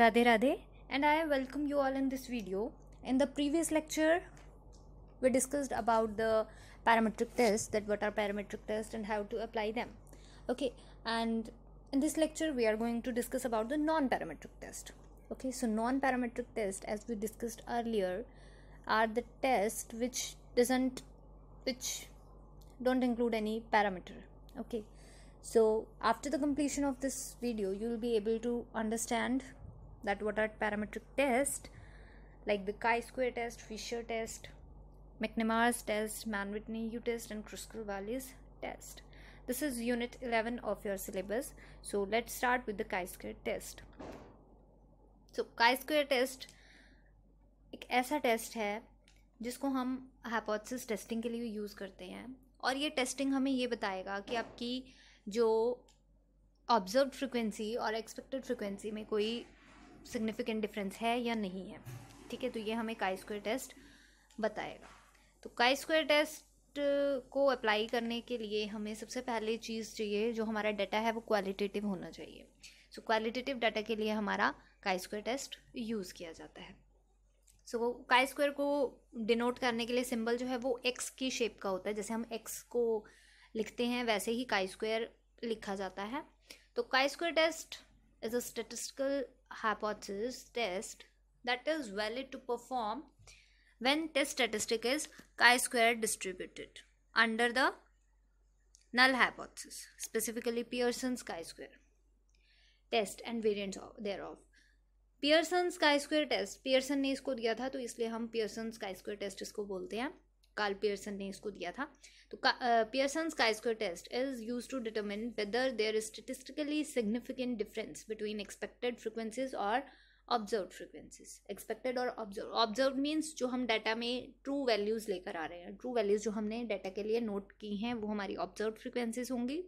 Radhe Radhe and I welcome you all in this video. In the previous lecture we discussed about the parametric tests that what are parametric tests and how to apply them. Okay and in this lecture we are going to discuss about the non-parametric test. Okay so non-parametric test as we discussed earlier are the tests which doesn't which don't include any parameter. Okay so after the completion of this video you will be able to understand that what are parametric tests like the chi-square test, Fisher test, McNamara's test, Man whitney U test and Kruskal-Wallis test. This is unit 11 of your syllabus. So let's start with the chi-square test. So chi-square test एक ऐसा test है जिसको हम hypothesis testing के लिए use करते हैं और ये टेस्टिंग हमें ये बताएगा कि आपकी जो ऑब्जर्व फ्रिक्वेंसी और एक्सपेक्टेड फ्रिक्वेंसी में कोई सिग्निफिकेंट डिफरेंस है या नहीं है ठीक है तो ये हमें काई स्क्वायर टेस्ट बताएगा तो काई स्क्वायर टेस्ट को अप्लाई करने के लिए हमें सबसे पहले चीज़ चाहिए जो हमारा डाटा है वो क्वालिटेटिव होना चाहिए सो क्वालिटेटिव डाटा के लिए हमारा काई स्क्वायर टेस्ट यूज़ किया जाता है सो so, काई स्क्वायर को डिनोट करने के लिए सिंबल जो है वो एक्स की शेप का होता है जैसे हम एक्स को लिखते हैं वैसे ही काई स्क्वायर लिखा जाता है तो chi square test is a statistical hypothesis test that is valid to perform when test statistic is chi-square distributed under the null hypothesis, specifically Pearson's chi-square test and variants thereof. Pearson chi square test Pearson ने इसको दिया था तो इसलिए हम Pearson chi square test इसको बोलते हैं कार्ल पियर्सन ने इसको दिया था तो Pearson chi square test is use to determine whether there is statistically significant difference between expected frequencies और ऑब्जर्व फ्रिक्वेंसीज एक्सपेक्टेड और ऑब्जर्व ऑब्जर्व मीन्स जो हम डाटा में ट्रू वैल्यूज़ लेकर आ रहे हैं ट्रू वैल्यूज़ जो हमने डाटा के लिए नोट की हैं वो हमारी ऑब्जर्व फ्रिक्वेंसीज होंगी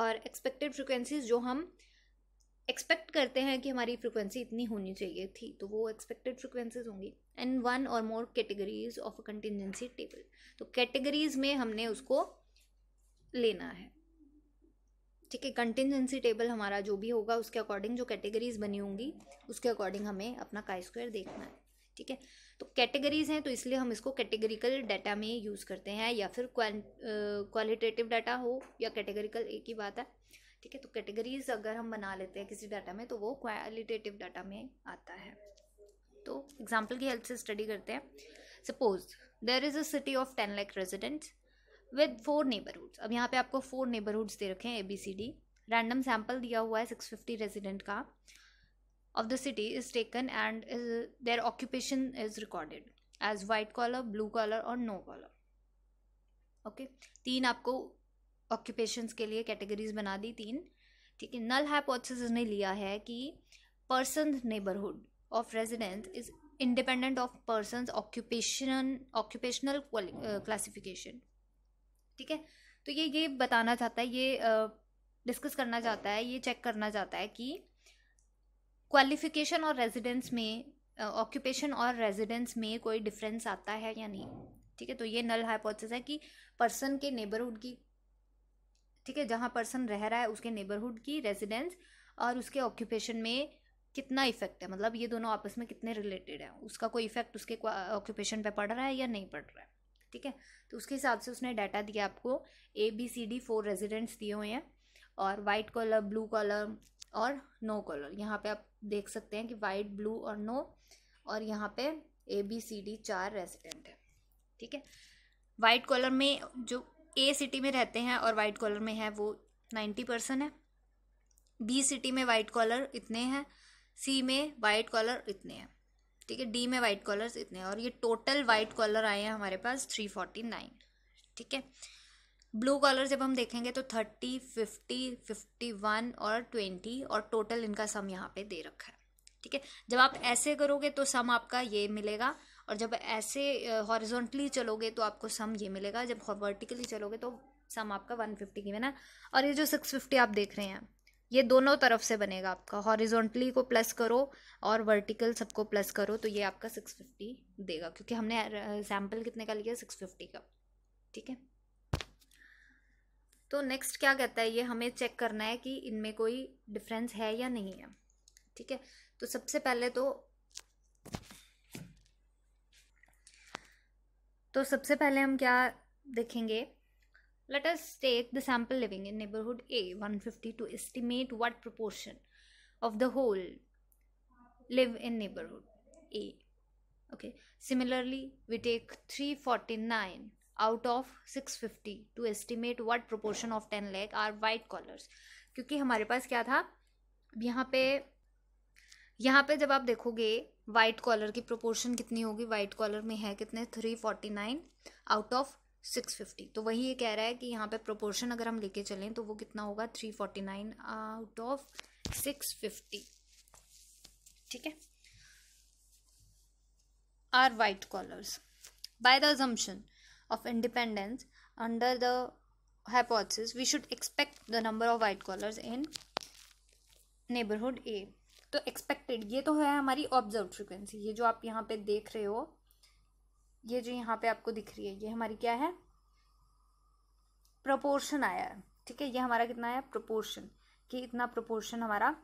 और एक्सपेक्टेड फ्रिक्वेंसीज जो हम uh, एक्सपेक्ट करते हैं कि हमारी फ्रिक्वेंसी इतनी होनी चाहिए थी तो वो एक्सपेक्टेड फ्रिक्वेंसीज होंगी एंड वन और more categories of a contingency table तो कैटेगरीज में हमने उसको लेना है ठीक है कंटिजेंसी टेबल हमारा जो भी होगा उसके अकॉर्डिंग जो कैटेगरीज बनी होंगी उसके अकॉर्डिंग हमें अपना का स्क्वायर देखना है ठीक है तो कैटेगरीज हैं तो इसलिए हम इसको कैटेगरिकल डाटा में यूज़ करते हैं या फिर क्वालिटेटिव डाटा हो या कैटेगरिकल एक ही बात है ठीक है तो कैटेगरीज अगर हम बना लेते हैं किसी डाटा में तो वो क्वालिटेटिव डाटा में आता है तो एग्जाम्पल की हेल्प से स्टडी करते हैं suppose there is a city of ten lakh residents with four neighbourhoods अब यहाँ पे आपको फोर नेबरहुड्स दे रखे हैं A B C D random sample दिया हुआ है सिक्स फिफ्टी रेजिडेंट का of the city is taken and their occupation is recorded as white collar blue collar और नो कॉलर ओके तीन आपको ऑक्यूपेशंस के लिए कैटेगरीज बना दी तीन ठीक है नल हाइपोथेसिस ने लिया है कि person neighbourhood of residence is independent of person occupation occupational classification ठीक है तो ये ये बताना चाहता है ये डिस्कस uh, करना चाहता है ये चेक करना चाहता है कि क्वालिफिकेशन और रेजिडेंस में ऑक्यूपेशन uh, और रेजिडेंस में कोई डिफरेंस आता है या नहीं ठीक है तो ये नल हाइपोथेसिस है कि पर्सन के नेबरहुड की ठीक है जहाँ पर्सन रह रहा है उसके नेबरहुड की रेजिडेंस और उसके ऑक्यूपेशन में कितना इफेक्ट है मतलब ये दोनों आपस में कितने रिलेटेड हैं उसका कोई इफेक्ट उसके ऑक्यूपेशन पे पड़ रहा है या नहीं पड़ रहा है ठीक है तो उसके हिसाब से उसने डाटा दिया आपको A B C D four residents दिए हुए हैं और वाइट कॉलर ब्लू कॉलर और नो कॉलर यहाँ पे आप देख सकते हैं कि वाइट ब्लू और नो और यहाँ पे ए बी सी डी चार रेजिडेंट है ठीक है वाइट कॉलर में जो ए सिटी में रहते हैं और वाइट कॉलर में है वो नाइन्टी परसेंट है बी सिटी में वाइट कॉलर इतने हैं सी में वाइट कॉलर इतने हैं ठीक है डी में वाइट कॉलर इतने हैं और ये टोटल वाइट कॉलर आए हैं हमारे पास थ्री फोर्टी नाइन ठीक है ब्लू कॉलर जब हम देखेंगे तो थर्टी फिफ्टी फिफ्टी वन और ट्वेंटी और टोटल इनका सम यहाँ पे दे रखा है ठीक है जब आप ऐसे करोगे तो सम आपका ये मिलेगा और जब ऐसे हॉरिजॉन्टली चलोगे तो आपको सम ये मिलेगा जब वर्टिकली चलोगे तो सम आपका वन फिफ्टी की बना और ये जो सिक्स फिफ्टी आप देख रहे हैं ये दोनों तरफ से बनेगा आपका हॉरिजॉन्टली को प्लस करो और वर्टिकल सबको प्लस करो तो ये आपका सिक्स फिफ्टी देगा क्योंकि हमने सैम्पल कितने का लिया सिक्स फिफ्टी का ठीक है तो नेक्स्ट क्या कहता है ये हमें चेक करना है कि इनमें कोई डिफरेंस है या नहीं है ठीक है तो सबसे पहले तो तो सबसे पहले हम क्या देखेंगे let us take the sample living in neighbourhood A one fifty to estimate what proportion of the whole live in neighbourhood A okay similarly we take three forty nine out of six fifty to estimate what proportion of ten lakh are white collars क्योंकि हमारे पास क्या था यहाँ पे यहाँ पे जब आप देखोगे वाइट कॉलर की प्रोपोर्शन कितनी होगी वाइट कॉलर में है कितने three forty nine out of six fifty तो वही ये कह रहा है कि यहाँ पे प्रोपोर्शन अगर हम लेके चलें तो वो कितना होगा three forty nine out of six fifty ठीक है are white collars by the assumption of independence under the hypothesis we should expect the number of white collars in neighbourhood A तो एक्सपेक्टेड ये तो है हमारी ऑब्जर्व फ्रिक्वेंसी ये जो आप यहाँ पे देख रहे हो ये जो यहाँ पे आपको दिख रही है ये हमारी क्या है प्रपोर्शन आया है ठीक है ये हमारा कितना आया प्रोपोर्शन कि इतना प्रपोर्शन हमारा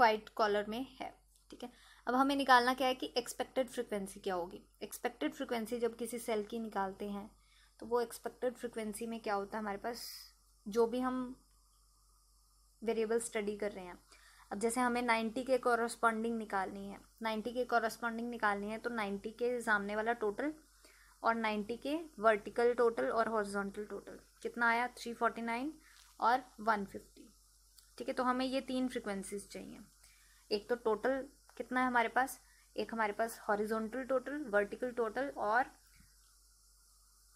वाइट कॉलर में है ठीक है अब हमें निकालना क्या है कि एक्सपेक्टेड फ्रिक्वेंसी क्या होगी एक्सपेक्टेड फ्रिक्वेंसी जब किसी सेल की निकालते हैं तो वो एक्सपेक्टेड फ्रिक्वेंसी में क्या होता है हमारे पास जो भी हम वेरिएबल स्टडी कर रहे हैं अब जैसे हमें नाइन्टी के कॉरस्पॉन्डिंग निकालनी है नाइन्टी के कॉरस्पॉन्डिंग निकालनी है तो नाइन्टी के सामने वाला टोटल और नाइन्टी के वर्टिकल टोटल और हॉर्जोंटल टोटल कितना आया थ्री फोर्टी नाइन और वन फिफ्टी ठीक है तो हमें ये तीन फ्रिक्वेंसीज चाहिए एक तो टोटल कितना है हमारे पास एक हमारे पास हॉरिजोंटल टोटल वर्टिकल टोटल और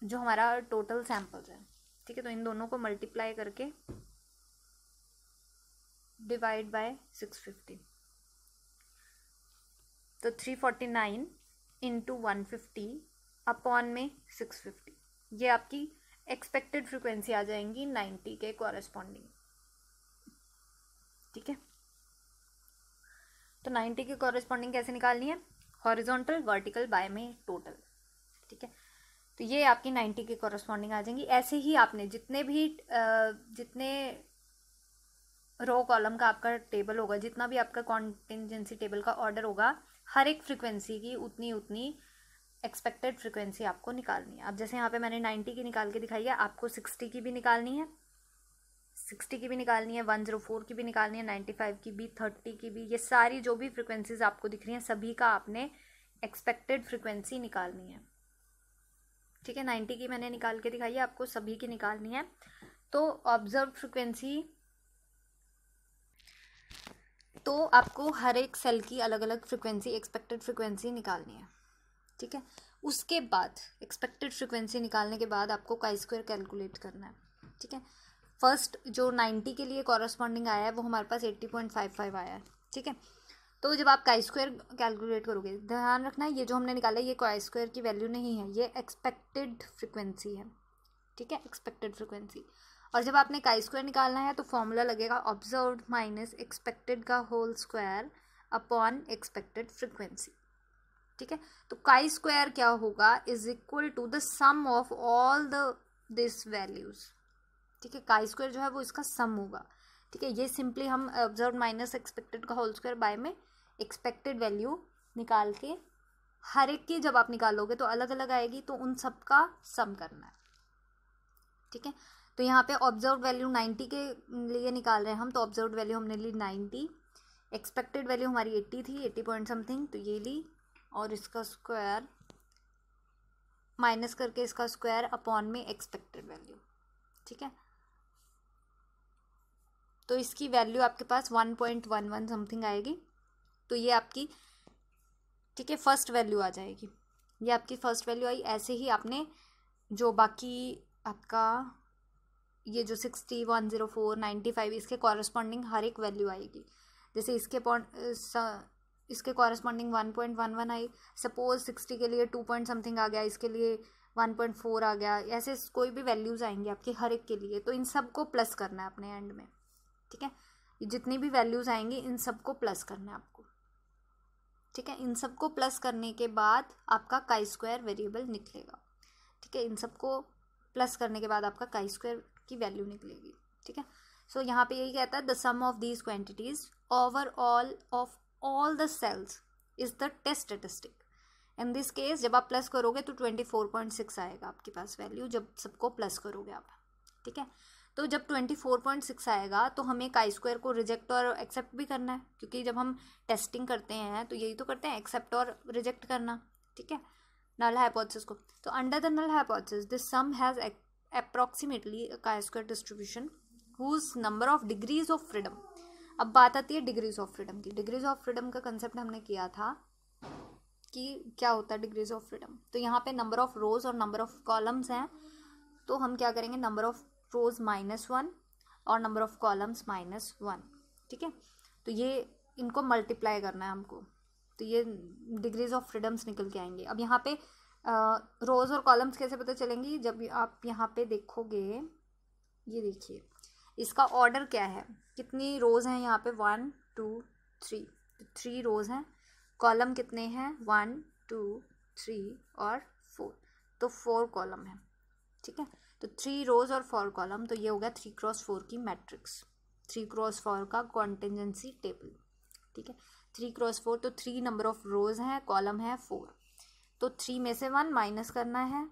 जो हमारा टोटल सैम्पल्स है ठीक है तो इन दोनों को मल्टीप्लाई करके डिवाइड बाय सिक्स फिफ्टी तो three forty nine into one fifty upon में सिक्स फिफ्टी ये आपकी एक्सपेक्टेड फ्रिक्वेंसी आ जाएंगी नाइन्टी के कॉरेस्पॉन्डिंग ठीक है तो नाइन्टी के कॉरेस्पॉन्डिंग कैसे निकालनी है हॉरिजॉन्टल वर्टिकल बाय में टोटल ठीक है तो ये आपकी नाइन्टी के कॉरेस्पॉन्डिंग आ जाएंगी ऐसे ही आपने जितने भी जितने रो कॉलम का आपका टेबल होगा जितना भी आपका कॉन्टिजेंसी टेबल का ऑर्डर होगा हर एक फ्रिक्वेंसी की उतनी उतनी एक्सपेक्टेड फ्रिक्वेंसी आपको निकालनी है अब जैसे यहाँ पे मैंने नाइन्टी की निकाल के दिखाई है आपको सिक्सटी की भी निकालनी है सिक्सटी की भी निकालनी है वन जीरो फोर की भी निकालनी है नाइन्टी फाइव की भी थर्टी की भी ये सारी जो भी फ्रिक्वेंसीज आपको दिख रही हैं सभी का आपने एक्सपेक्टेड फ्रिक्वेंसी निकालनी है ठीक है नाइन्टी की मैंने निकाल के दिखाई है आपको सभी की निकालनी है तो ऑब्जर्व फ्रिक्वेंसी तो आपको हर एक सेल की अलग अलग फ्रिक्वेंसी एक्सपेक्टेड फ्रिक्वेंसी निकालनी है ठीक है उसके बाद एक्सपेक्टेड फ्रिक्वेंसी निकालने के बाद आपको का स्क्वायर कैलकुलेट करना है ठीक है फर्स्ट जो नाइन्टी के लिए कॉरस्पॉन्डिंग आया है वो हमारे पास एट्टी पॉइंट फाइव फाइव आया है ठीक है तो जब आप का स्क्वायर कैलकुलेट करोगे ध्यान रखना है ये जो हमने निकाला ये का स्क्वायर की वैल्यू नहीं है ये एक्सपेक्टेड फ्रिक्वेंसी है ठीक है एक्सपेक्टेड फ्रिक्वेंसी और जब आपने काई स्क्वायर निकालना है तो फॉर्मूला लगेगा ऑब्जर्व माइनस एक्सपेक्टेड का whole square upon expected frequency ठीक है तो काई स्क्वायर क्या होगा is equal to the sum of all the this values ठीक है काई स्क्वायर जो है वो इसका सम होगा ठीक है ये सिंपली हम ऑब्जर्व माइनस एक्सपेक्टेड का होल स्क्वायर बाय में एक्सपेक्टेड वैल्यू निकाल के हर एक की जब आप निकालोगे तो अलग अलग आएगी तो उन सबका सम करना है ठीक है तो यहाँ पे ऑब्जर्व वैल्यू नाइन्टी के mm, लिए निकाल रहे हैं हम तो ऑब्जर्व वैल्यू हमने ली नाइन्टी एक्सपेक्टेड वैल्यू हमारी एट्टी थी एट्टी पॉइंट समथिंग तो ये ली और इसका स्क्वायर माइनस करके इसका स्क्वायर अपॉन में एक्सपेक्टेड वैल्यू ठीक है तो इसकी वैल्यू आपके पास one point one one something आएगी तो ये आपकी ठीक है फर्स्ट वैल्यू आ जाएगी ये आपकी फर्स्ट वैल्यू आई ऐसे ही आपने जो बाकी आपका ये जो sixty one zero four ninety five इसके कॉरस्पॉन्डिंग हर एक वैल्यू आएगी जैसे इसके पॉइंट इसके corresponding one point one one I suppose sixty के लिए टू पॉइंट समथिंग आ गया इसके लिए वन पॉइंट फोर आ गया ऐसे कोई भी वैल्यूज़ आएंगे आपके हर एक के लिए तो इन सब को प्लस करना है अपने एंड में ठीक है जितनी भी वैल्यूज़ आएंगी इन सब को प्लस करना है आपको ठीक है इन सब को प्लस करने के बाद आपका काई स्क्वायर वेरिएबल निकलेगा ठीक है इन सब को प्लस करने के बाद आपका काई स्क्वायर की वैल्यू निकलेगी ठीक है सो यहाँ पे यही कहता है the sum of these quantities overall of all the cells is the test statistic in this case जब आप प्लस करोगे तो ट्वेंटी फोर पॉइंट सिक्स आएगा आपके पास वैल्यू जब सबको प्लस करोगे आप ठीक है तो जब ट्वेंटी फोर पॉइंट सिक्स आएगा तो हमें काई स्क्वायर को रिजेक्ट और एक्सेप्ट भी करना है क्योंकि जब हम टेस्टिंग करते हैं तो यही तो करते हैं एक्सेप्ट और रिजेक्ट करना ठीक है नल हाइपोथेसिस को तो under the null hypothesis this sum has approximately chi square distribution whose number of degrees of freedom अब बात आती है डिग्रीज ऑफ फ्रीडम की डिग्रीज ऑफ फ्रीडम का कंसेप्ट हमने किया था कि क्या होता है डिग्रीज ऑफ फ्रीडम तो यहाँ पे नंबर ऑफ रोज और नंबर ऑफ कॉलम्स हैं तो हम क्या करेंगे number of rows minus one और number of columns minus one ठीक है तो ये इनको मल्टीप्लाई करना है हमको तो ये डिग्रीज ऑफ फ्रीडम्स निकल के आएंगे अब यहाँ पे रोज़ और कॉलम्स कैसे पता चलेंगी जब आप यहाँ पे देखोगे ये देखिए इसका ऑर्डर क्या है कितनी रोज़ हैं यहाँ पे one two three three rows हैं कॉलम कितने हैं वन टू थ्री और फोर तो फोर कॉलम है ठीक है तो थ्री रोज़ और फोर कॉलम तो ये हो गया थ्री क्रॉस फोर की मैट्रिक्स थ्री क्रॉस फोर का कॉन्टेंजेंसी टेबल ठीक है थ्री क्रॉस फोर तो थ्री नंबर ऑफ रोज़ हैं कॉलम है फोर तो थ्री में से वन माइनस करना है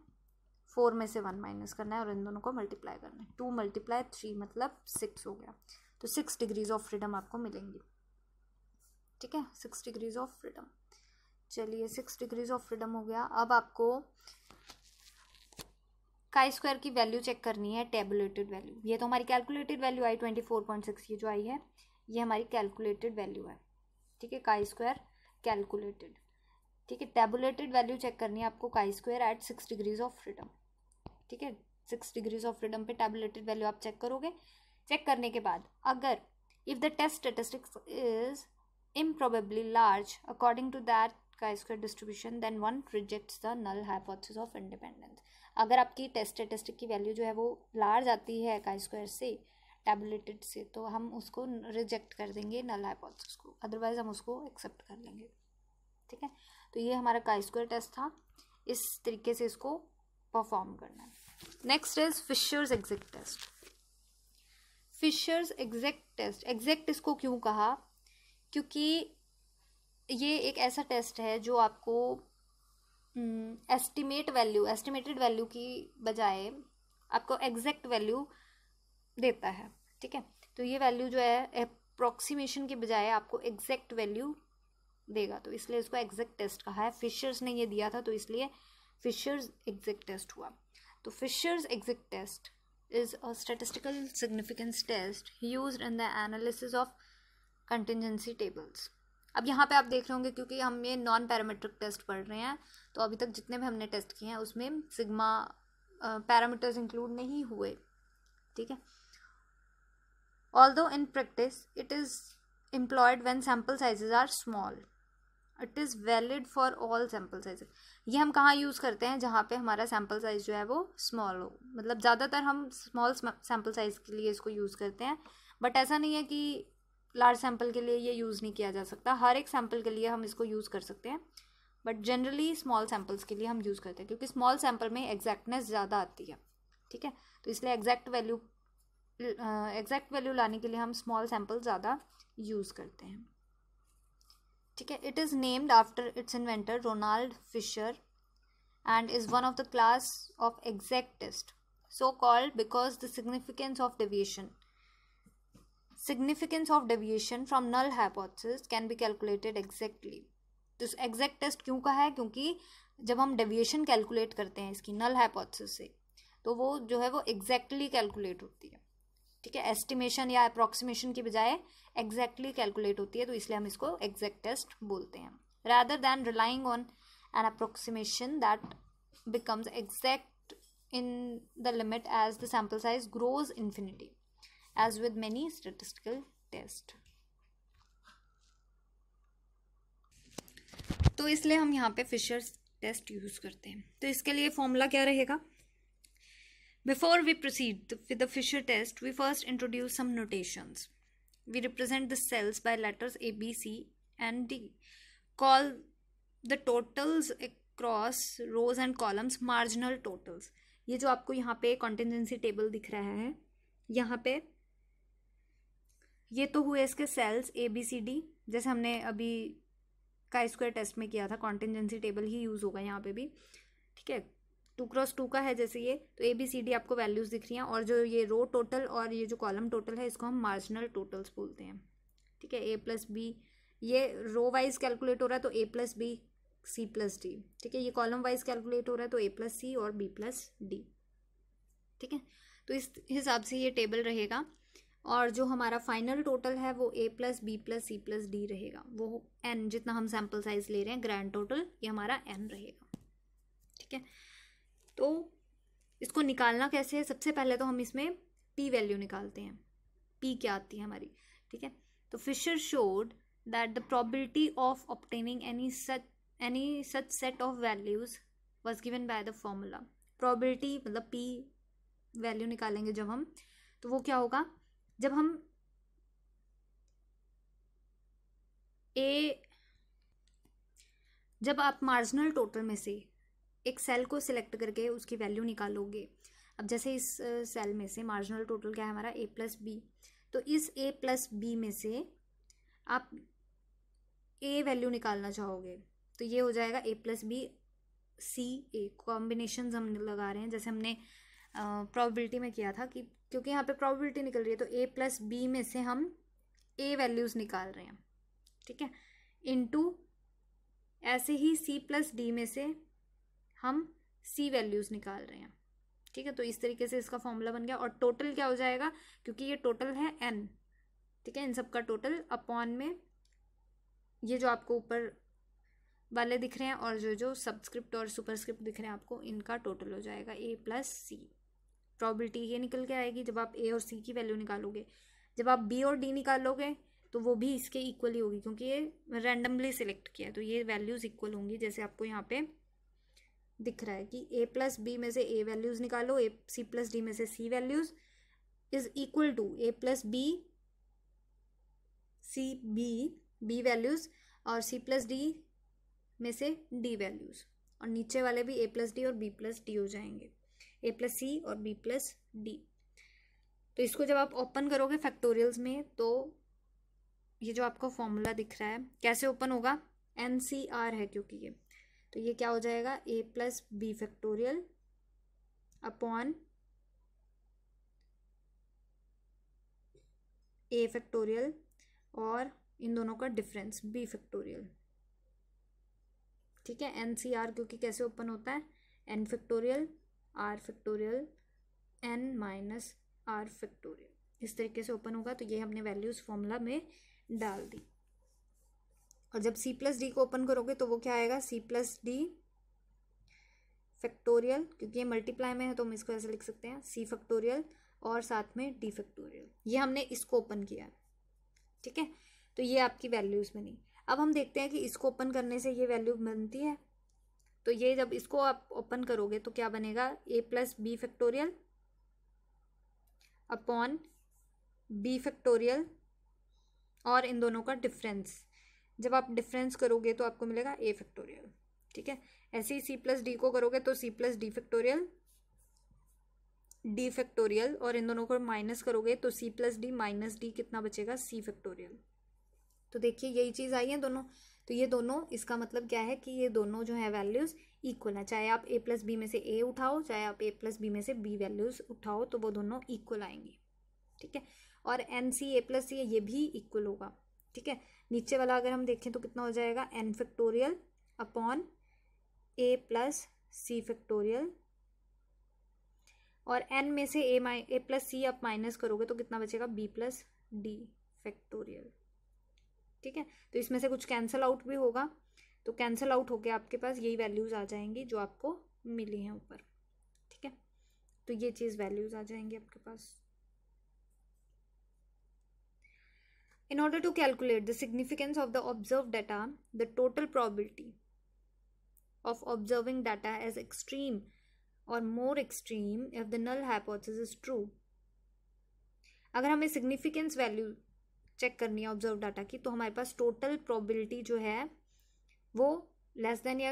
फोर में से वन माइनस करना है और इन दोनों को मल्टीप्लाई करना है टू मल्टीप्लाई थ्री मतलब सिक्स हो गया तो सिक्स डिग्रीज ऑफ फ्रीडम आपको मिलेंगी ठीक है सिक्स डिग्रीज ऑफ फ्रीडम चलिए सिक्स डिग्रीज ऑफ फ्रीडम हो गया अब आपको काई स्क्वायर की वैल्यू चेक करनी है टेबुलेटेड वैल्यू ये तो हमारी कैलकुलेटेड वैल्यू आई ट्वेंटी फोर पॉइंट सिक्स ये जो आई है ये हमारी कैलकुलेटेड वैल्यू है ठीक है काई स्क्वायर कैलकुलेटेड ठीक है टेबुलेटेड वैल्यू चेक करनी है आपको chi square at six degrees of freedom ठीक है सिक्स डिग्रीज ऑफ फ्रीडम पे टेबुलेटेड वैल्यू आप चेक करोगे चेक करने के बाद अगर if the test statistics is improbably large according to that chi square distribution then one rejects the null hypothesis of independence अगर आपकी टेस्ट स्टेटिस्टिक की वैल्यू जो है वो लार्ज आती है काई स्क्वायर से टेबुलेटेड से तो हम उसको रिजेक्ट कर देंगे नल हाइपोथिस को अदरवाइज हम उसको एक्सेप्ट कर लेंगे ठीक है तो ये हमारा का स्क्वायर टेस्ट था इस तरीके से इसको परफॉर्म करना है next is Fisher's exact test Fisher's exact test exact इसको क्यों कहा क्योंकि ये एक ऐसा टेस्ट है जो आपको एस्टिमेट वैल्यू एस्टिमेटेड वैल्यू की बजाय आपको एग्जैक्ट वैल्यू देता है ठीक है तो ये वैल्यू जो है अप्रोक्सीमेशन के बजाय आपको एग्जैक्ट वैल्यू देगा तो इसलिए इसको एग्जैक्ट टेस्ट कहा है फिशर्स ने ये दिया था तो इसलिए फिशर्स एग्जैक्ट टेस्ट हुआ तो Fisher's exact test is a statistical significance test use in the analysis of contingency tables अब यहाँ पे आप देख रहे होंगे क्योंकि हम ये नॉन पैरामीट्रिक टेस्ट पढ़ रहे हैं तो अभी तक जितने भी हमने टेस्ट किए हैं उसमें सिग्मा पैरामीटर्स इंक्लूड नहीं हुए ठीक है although in practice it is employed when sample sizes are small it is valid for all sample size ये हम कहाँ यूज़ करते हैं जहाँ पे हमारा सैम्पल साइज़ जो है वो स्मॉल हो मतलब ज़्यादातर हम स्मॉल सैम्पल साइज़ के लिए इसको यूज़ करते हैं बट ऐसा नहीं है कि लार्ज सैम्पल के लिए ये यूज़ नहीं किया जा सकता हर एक सैम्पल के लिए हम इसको यूज़ कर सकते हैं बट जनरली स्मॉल सैम्पल्स के लिए हम यूज़ करते हैं क्योंकि स्मॉल सैम्पल में एग्जैक्टनेस ज़्यादा आती है ठीक है तो इसलिए एग्जैक्ट वैल्यू एग्जैक्ट वैल्यू लाने के लिए हम स्मॉल सैम्पल ज़्यादा यूज़ करते हैं ठीक है it is named after its inventor Ronald Fisher and is one of the class of exact tests so called because the significance of deviation significance of deviation from null hypothesis can be calculated exactly तो exact test क्यों का है क्योंकि जब हम deviation calculate करते हैं इसकी नल हाइपोथेसिस से तो वो जो है वो एग्जैक्टली exactly कैलकुलेट होती है ठीक है एस्टिमेशन या अप्रोक्सीमेशन की बजाय एग्जैक्टली कैलकुलेट होती है तो इसलिए हम इसको एग्जैक्ट टेस्ट बोलते हैं rather than relying on an approximation that becomes exact in the limit as the sample size grows infinity as with many statistical test तो इसलिए हम यहाँ पे फिशर्स टेस्ट यूज़ करते हैं तो इसके लिए फॉर्मूला क्या रहेगा Before we proceed with the Fisher test, we first introduce some notations. We represent the cells by letters A, B, C and D. Call the totals across rows and columns marginal totals. ये जो आपको यहाँ पे contingency table दिख रहा है यहाँ पे ये तो हुए इसके cells A B C D जैसे हमने अभी का स्क्वायर टेस्ट में किया था कॉन्टिजेंसी टेबल ही यूज़ होगा यहाँ पे भी ठीक है टू क्रॉस टू का है जैसे ये तो ए बी सी डी आपको वैल्यूज़ दिख रही हैं और जो ये रो टोटल और ये जो कॉलम टोटल है इसको हम मार्जिनल टोटल्स बोलते हैं ठीक है ए प्लस बी ये रो वाइज कैलकुलेट हो रहा है तो A plus B C plus D ठीक है ये कॉलम वाइज कैलकुलेट हो रहा है तो ए प्लस सी और बी प्लस डी ठीक है तो इस हिसाब से ये टेबल रहेगा और जो हमारा फाइनल टोटल है वो A plus B plus C plus D रहेगा वो एन जितना हम सैम्पल साइज ले रहे हैं ग्रैंड टोटल ये हमारा एन रहेगा ठीक है तो इसको निकालना कैसे है सबसे पहले तो हम इसमें पी वैल्यू निकालते हैं पी क्या आती है हमारी ठीक है तो Fisher showed that the probability of obtaining any such any such set of values was given by the formula probability मतलब पी वैल्यू निकालेंगे जब हम तो वो क्या होगा जब हम ए जब आप मार्जिनल टोटल में से एक सेल को सिलेक्ट करके उसकी वैल्यू निकालोगे अब जैसे इस सेल में से मार्जिनल टोटल क्या है हमारा ए प्लस बी तो इस ए प्लस बी में से आप ए वैल्यू निकालना चाहोगे तो ये हो जाएगा A plus B C A combination हम लगा रहे हैं जैसे हमने प्रॉबिलिटी में किया था कि क्योंकि यहाँ पे प्रॉबिलिटी निकल रही है तो ए प्लस बी में से हम ए वैल्यूज़ निकाल रहे हैं ठीक है इनटू ऐसे ही सी प्लस डी में से हम सी वैल्यूज़ निकाल रहे हैं ठीक है तो इस तरीके से इसका फॉर्मूला बन गया और टोटल क्या हो जाएगा क्योंकि ये टोटल है एन ठीक है इन सब का टोटल अपॉन में ये जो आपको ऊपर वाले दिख रहे हैं और जो जो सबस्क्रिप्ट और सुपरस्क्रिप्ट दिख रहे हैं आपको इनका टोटल हो जाएगा ए प्लस सी प्रॉबिलिटी ये निकल के आएगी जब आप ए और सी की वैल्यू निकालोगे जब आप बी और डी निकालोगे तो वो भी इसके इक्वल ही होगी क्योंकि ये रैंडमली सिलेक्ट किया है तो ये वैल्यूज़ इक्वल होंगी जैसे आपको यहाँ पे दिख रहा है कि ए प्लस बी में से ए वैल्यूज़ निकालो ए सी प्लस डी में से C values is equal to A plus B C B B values और सी प्लस डी में से डी वैल्यूज़ और नीचे वाले भी ए प्लस डी और बी प्लस डी हो जाएंगे ए प्लस सी और बी प्लस डी तो इसको जब आप ओपन करोगे फैक्टोरियल्स में तो ये जो आपको फॉर्मूला दिख रहा है कैसे ओपन होगा एन सी आर है क्योंकि ये तो ये क्या हो जाएगा A plus B factorial upon A factorial और इन दोनों का डिफरेंस बी फैक्टोरियल ठीक है एन सी आर क्योंकि कैसे ओपन होता है N factorial R factorial N minus R factorial इस तरीके से ओपन होगा तो ये हमने वैल्यूज़ फॉर्मूला में डाल दी और जब सी प्लस डी को ओपन करोगे तो वो क्या आएगा सी प्लस डी फैक्टोरियल क्योंकि ये मल्टीप्लाई में है तो हम इसको ऐसे लिख सकते हैं सी फैक्टोरियल और साथ में डी फैक्टोरियल ये हमने इसको ओपन किया ठीक है तो ये आपकी वैल्यूज़ बनी अब हम देखते हैं कि इसको ओपन करने से ये वैल्यू बनती है तो ये जब इसको आप ओपन करोगे तो क्या बनेगा A plus B factorial upon B factorial और इन दोनों का डिफरेंस जब आप डिफरेंस करोगे तो आपको मिलेगा ए फैक्टोरियल ठीक है ऐसे ही सी प्लस डी को करोगे तो C plus D factorial D factorial और इन दोनों को माइनस करोगे तो C plus D minus D कितना बचेगा सी फैक्टोरियल तो देखिए यही चीज़ आई है दोनों तो ये दोनों इसका मतलब क्या है कि ये दोनों जो है वैल्यूज़ इक्वल है चाहे आप ए प्लस बी में से ए उठाओ चाहे आप ए प्लस बी में से बी वैल्यूज़ उठाओ तो वो दोनों इक्वल आएंगे ठीक है और एन सी ए प्लस सी ये भी इक्वल होगा ठीक है नीचे वाला अगर हम देखें तो कितना हो जाएगा N factorial upon A plus C factorial और एन में से ए माइ ए प्लस सी आप माइनस करोगे तो कितना बचेगा बी प्लस डी फैक्टोरियल ठीक है तो इसमें से कुछ कैंसिल आउट भी होगा तो कैंसिल आउट गया आपके पास यही वैल्यूज़ आ जाएंगी जो आपको मिली हैं ऊपर ठीक है तो ये चीज़ वैल्यूज़ आ जाएंगी आपके पास In order to calculate the significance of the observed data, the total probability of observing data as extreme or more extreme if the null hypothesis is true अगर हमें सिग्निफिकेंस वैल्यू चेक करनी है observe data की तो हमारे पास total probability जो है वो लेस देन या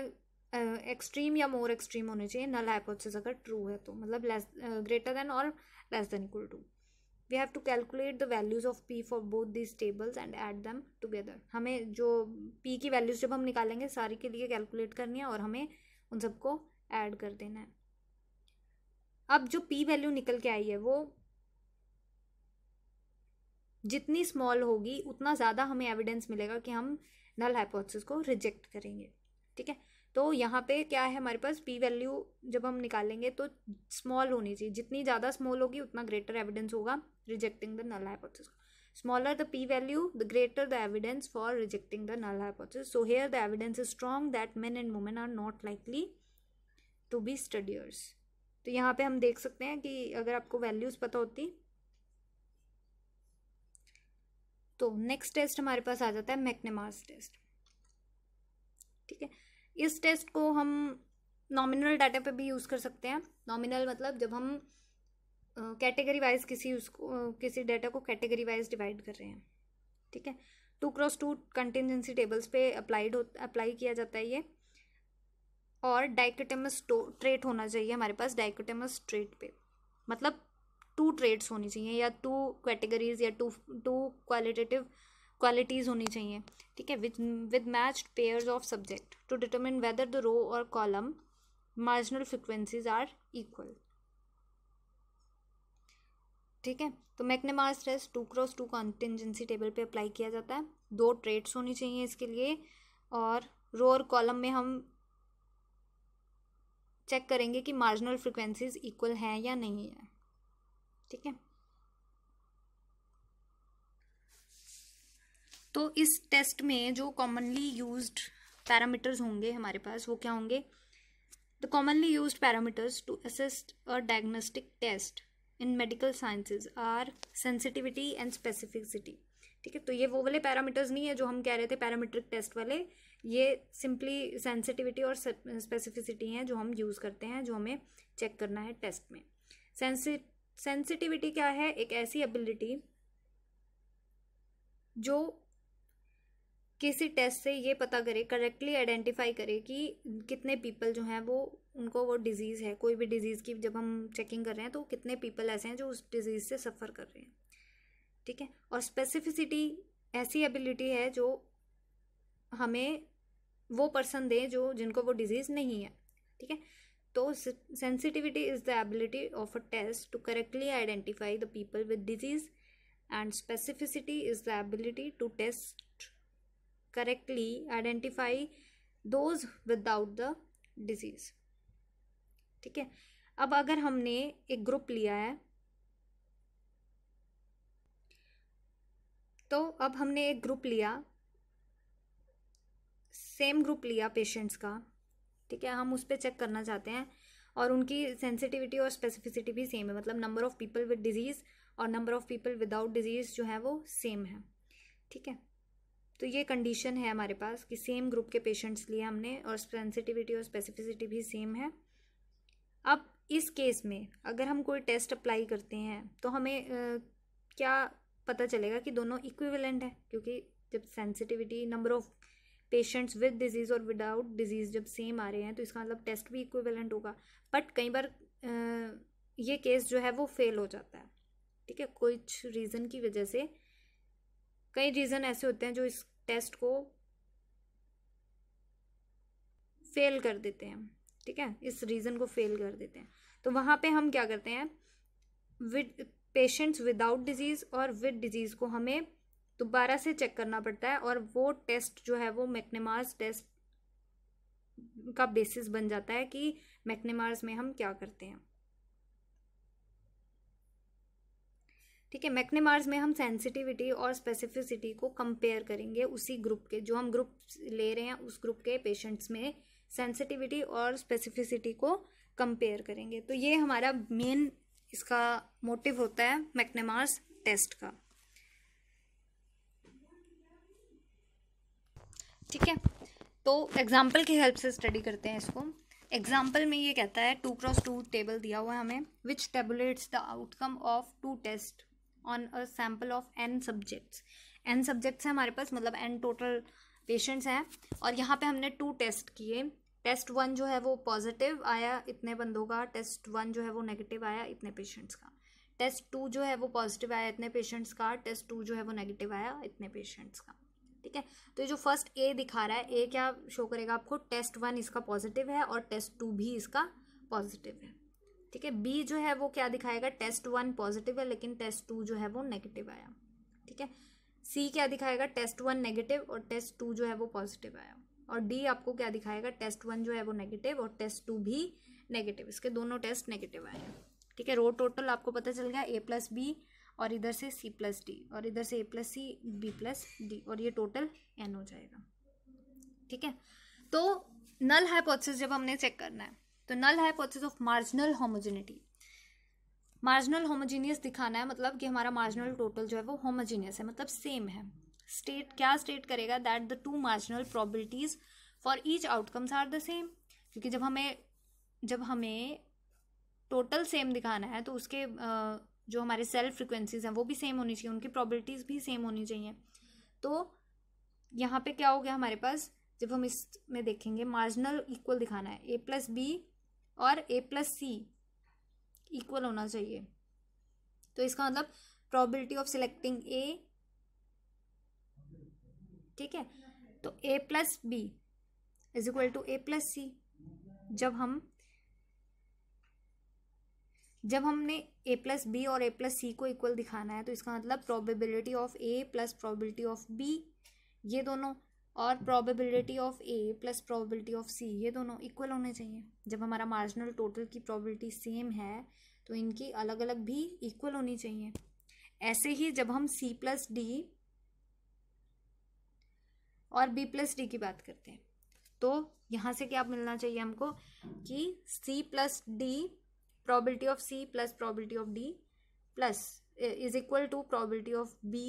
एक्सट्रीम uh, या मोर एक्सट्रीम होने चाहिए नल हाइपोथेसिस अगर ट्रू है तो मतलब लेस ग्रेटर देन और less than equal to we have to calculate the values of P for both this tables and add them together हमें जो पी की वैल्यूज़ जब हम निकालेंगे सारी के लिए कैलकुलेट करनी है और हमें उन सबको ऐड कर देना है अब जो पी वैल्यू निकल के आई है वो जितनी स्मॉल होगी उतना ज़्यादा हमें एविडेंस मिलेगा कि हम नल हाइपोथेसिस को रिजेक्ट करेंगे ठीक है तो यहाँ पे क्या है हमारे पास पी वैल्यू जब हम निकालेंगे तो स्मॉल होनी चाहिए जितनी ज़्यादा स्मॉल होगी उतना ग्रेटर एविडेंस होगा rejecting the null hypothesis smaller the P value the greater the evidence for rejecting the null hypothesis so here the evidence is strong that man and women are not likely to be studiers तो यहाँ पे हम देख सकते हैं कि अगर आपको वैल्यूज पता होती तो नेक्स्ट टेस्ट हमारे पास आ जाता है मैकनेमास टेस्ट ठीक है इस टेस्ट को हम नॉमिनल डाटा पे भी यूज़ कर सकते हैं नॉमिनल मतलब जब हम कैटेगरी वाइज किसी उसको किसी डाटा को कैटेगरी वाइज डिवाइड कर रहे हैं ठीक है two cross two contingency tables पे अप्लाइड हो अप्लाई किया जाता है ये और डाइकोटेमस ट्रेट होना चाहिए हमारे पास डाइकोटेमस ट्रेट पे मतलब टू ट्रेड्स होनी चाहिए या टू कैटेगरीज या टू टू क्वालिटेटिव क्वालिटीज़ होनी चाहिए ठीक है with with matched pairs of subject to determine whether the row और column marginal frequencies are equal ठीक है तो मार्स स्ट्रेस two cross two contingency table पे अप्लाई किया जाता है दो ट्रेड्स होनी चाहिए इसके लिए और रो और कॉलम में हम चेक करेंगे कि मार्जिनल फ्रिक्वेंसीज इक्वल हैं या नहीं है ठीक है तो इस टेस्ट में जो कॉमनली यूज्ड पैरामीटर्स होंगे हमारे पास वो क्या होंगे the commonly use parameters to assist a diagnostic test in medical sciences are sensitivity and specificity ठीक है तो ये वो वाले पैरामीटर्स नहीं है जो हम कह रहे थे पैरामीट्रिक टेस्ट वाले ये सिंपली सेंसिटिविटी और स्पेसिफिसिटी हैं जो हम यूज़ करते हैं जो हमें चेक करना है टेस्ट में सेंसि सेंसिटिविटी क्या है एक ऐसी एबिलिटी जो किसी टेस्ट से ये पता करे करेक्टली आइडेंटिफाई करे कि कितने पीपल जो हैं वो उनको वो डिज़ीज़ है कोई भी डिज़ीज़ की जब हम चेकिंग कर रहे हैं तो कितने पीपल ऐसे हैं जो उस डिज़ीज़ से सफ़र कर रहे हैं ठीक है और स्पेसिफिसिटी ऐसी एबिलिटी है जो हमें वो पर्सन दें जो जिनको वो डिज़ीज़ नहीं है ठीक है तो sensitivity is the ability of a test to correctly identify the people with disease and specificity is the ability to test correctly identify those without the disease ठीक है अब अगर हमने एक ग्रुप लिया है तो अब हमने एक ग्रुप लिया सेम ग्रुप लिया पेशेंट्स का ठीक है हम उस पर चेक करना चाहते हैं और उनकी सेंसिटिविटी और स्पेसिफिसिटी भी सेम है मतलब number of people with disease और number of people without disease जो है वो सेम है ठीक है तो ये कंडीशन है हमारे पास कि सेम ग्रुप के पेशेंट्स लिए हमने और सेंसिटिविटी और स्पेसिफिसिटी भी सेम है अब इस केस में अगर हम कोई टेस्ट अप्लाई करते हैं तो हमें आ, क्या पता चलेगा कि दोनों इक्विवेलेंट हैं क्योंकि जब sensitivity number of patients with disease और विदाउट डिजीज़ जब सेम आ रहे हैं तो इसका मतलब टेस्ट भी इक्विवेलेंट होगा बट कई बार ये केस जो है वो फेल हो जाता है ठीक है कुछ रीज़न की वजह से कई रीज़न ऐसे होते हैं जो इस टेस्ट को फेल कर देते हैं ठीक है इस रीज़न को फेल कर देते हैं तो वहाँ पे हम क्या करते हैं विद पेशेंट्स विदाउट डिजीज़ और विद डिजीज़ को हमें दोबारा से चेक करना पड़ता है और वो टेस्ट जो है वो मैकनेमार्स टेस्ट का बेसिस बन जाता है कि मैकनेमार्स में हम क्या करते हैं ठीक है मैकनेमार्स में हम सेंसिटिविटी और स्पेसिफिसिटी को कंपेयर करेंगे उसी ग्रुप के जो हम ग्रुप ले रहे हैं उस ग्रुप के पेशेंट्स में सेंसिटिविटी और स्पेसिफिसिटी को कंपेयर करेंगे तो ये हमारा मेन इसका मोटिव होता है मैकनेमार्स टेस्ट का ठीक है तो एग्जाम्पल की हेल्प से स्टडी करते हैं इसको एग्जाम्पल में ये कहता है टू क्रॉस टू टेबल दिया हुआ है हमें which tabulates the outcome of two test on a sample of N subjects N subjects हैं हमारे पास मतलब एन टोटल पेशेंट्स हैं और यहाँ पे हमने टू टेस्ट किए टेस्ट वन जो है वो पॉजिटिव आया इतने बंदों का टेस्ट वन जो है वो नेगेटिव आया इतने पेशेंट्स का टेस्ट टू जो है वो पॉजिटिव आया इतने पेशेंट्स का टेस्ट टू जो है वो नेगेटिव आया इतने पेशेंट्स का ठीक है तो ये जो फर्स्ट ए दिखा रहा है ए क्या शो करेगा आपको टेस्ट वन इसका पॉजिटिव है और टेस्ट टू भी इसका पॉजिटिव है ठीक है बी जो है वो क्या दिखाएगा टेस्ट वन पॉजिटिव है लेकिन टेस्ट टू जो है वो नेगेटिव आया ठीक है सी क्या दिखाएगा टेस्ट वन नेगेटिव और टेस्ट टू जो है वो पॉजिटिव आया और डी आपको क्या दिखाएगा टेस्ट वन जो है वो नेगेटिव और टेस्ट टू भी नेगेटिव इसके दोनों टेस्ट नेगेटिव आए हैं ठीक है रो टोटल आपको पता चल गया ए प्लस बी और इधर से सी प्लस डी और इधर से A plus C B plus D और ये टोटल एन हो जाएगा ठीक है तो नल हाइपोथेसिस जब हमने चेक करना है तो null hypothesis of marginal homogeneity marginal homogeneous दिखाना है मतलब कि हमारा मार्जिनल टोटल जो है वो होमोजीनियस है मतलब सेम है स्टेट क्या स्टेट करेगा that the two marginal probabilities for each outcomes are the same क्योंकि जब हमें जब हमें टोटल सेम दिखाना है तो उसके जो हमारे सेल फ्रिक्वेंसीज हैं वो भी सेम होनी चाहिए उनकी प्रॉबिलिटीज़ भी सेम होनी चाहिए तो यहाँ पे क्या हो गया हमारे पास जब हम इसमें देखेंगे मार्जिनल इक्वल दिखाना है ए प्लस बी और ए प्लस सी इक्वल होना चाहिए तो इसका मतलब प्रोबेबिलिटी ऑफ सिलेक्टिंग ए ठीक है तो A plus B is equal to A plus C जब हम जब हमने ए प्लस बी और ए प्लस सी को इक्वल दिखाना है तो इसका मतलब probability of A plus probability of B ये दोनों और probability of A plus probability of C ये दोनों इक्वल होने चाहिए जब हमारा मार्जिनल टोटल की प्रोबेबिलिटी सेम है तो इनकी अलग अलग भी इक्वल होनी चाहिए ऐसे ही जब हम सी प्लस डी और बी प्लस डी की बात करते हैं तो यहाँ से क्या मिलना चाहिए हमको कि C plus D probability of C plus probability of D plus is equal to probability of B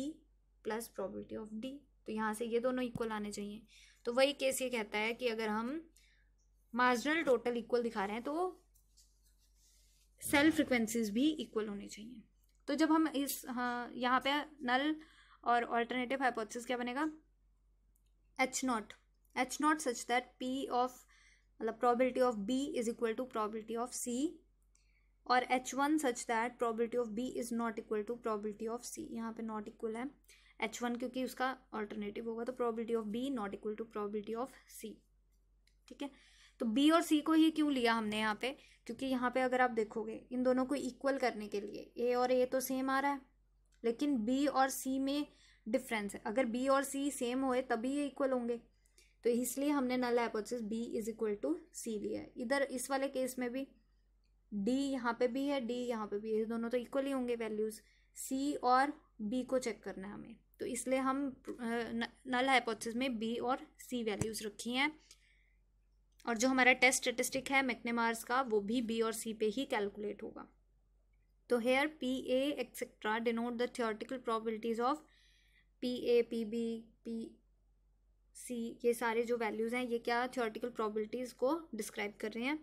plus probability of D तो यहाँ से ये दोनों इक्वल आने चाहिए तो वही केस ये कहता है कि अगर हम मार्जिनल टोटल इक्वल दिखा रहे हैं तो सेल फ्रिक्वेंसीज भी इक्वल होनी चाहिए तो जब हम इस हाँ यहाँ पे नल और ऑल्टरनेटिव हाइपोथेसिस क्या बनेगा H not H not such that P of मतलब probability of B is equal to probability of C और H one such that probability of B is not equal to probability of C यहाँ पे not equal है H one क्योंकि उसका alternative होगा तो probability of B not equal to probability of C ठीक है तो बी और सी को ही क्यों लिया हमने यहाँ पे क्योंकि यहाँ पे अगर आप देखोगे इन दोनों को इक्वल करने के लिए ए और ए तो सेम आ रहा है लेकिन बी और सी में डिफरेंस है अगर बी और सी सेम होए तभी ये इक्वल होंगे तो इसलिए हमने null hypothesis B is equal to C लिया है इधर इस वाले केस में भी डी यहाँ पे भी है डी यहाँ पे भी है दोनों तो इक्वल ही होंगे वैल्यूज़ सी और बी को चेक करना है हमें तो इसलिए हम नल हाइपोथेसिस में बी और सी वैल्यूज़ रखी हैं और जो हमारा टेस्ट स्टेटिस्टिक है मैकनेमार्स का वो भी बी और सी पे ही कैलकुलेट होगा तो here P A etcetera denote the theoretical probabilities of P A P B P C ये सारे जो वैल्यूज़ हैं ये क्या थियोरटिकल प्रॉबिलिटीज़ को डिस्क्राइब कर रहे हैं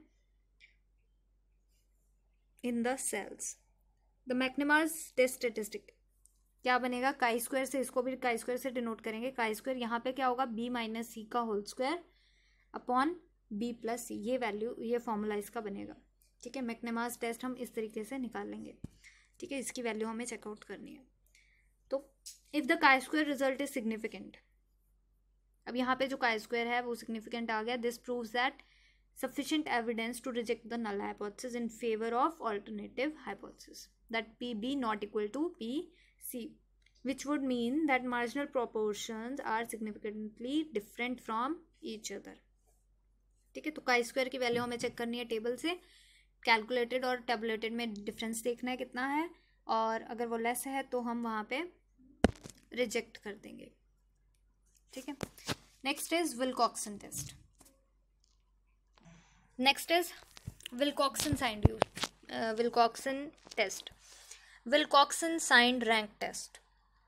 in the cells the McNemar's test statistic क्या बनेगा काई स्क्वायर से इसको भी काई स्क्वायर से डिनोट करेंगे काई स्क्वायर यहाँ पे क्या होगा बी माइनस सी का whole square upon B plus C ये वैल्यू ये फॉर्मूला इसका बनेगा ठीक है मैकनेमास टेस्ट हम इस तरीके से निकाल लेंगे ठीक है इसकी वैल्यू हमें चेकआउट करनी है तो if the chi square result is significant अब यहाँ पे जो काई स्क्वायर है वो सिग्निफिकेंट आ गया this proves that evidence to reject the null hypothesis in favour of alternative hypothesis that P B not equal to P C which would mean that marginal proportion are significantly different from each other ठीक है तो का square की value हमें check करनी है table से calculated और टेबलेटेड में डिफरेंस देखना है कितना है और अगर वो लेस है तो हम वहाँ पे रिजेक्ट कर देंगे ठीक है next is Wilcoxon test next is Wilcoxon signed U Wilcoxon test Wilcoxon signed rank test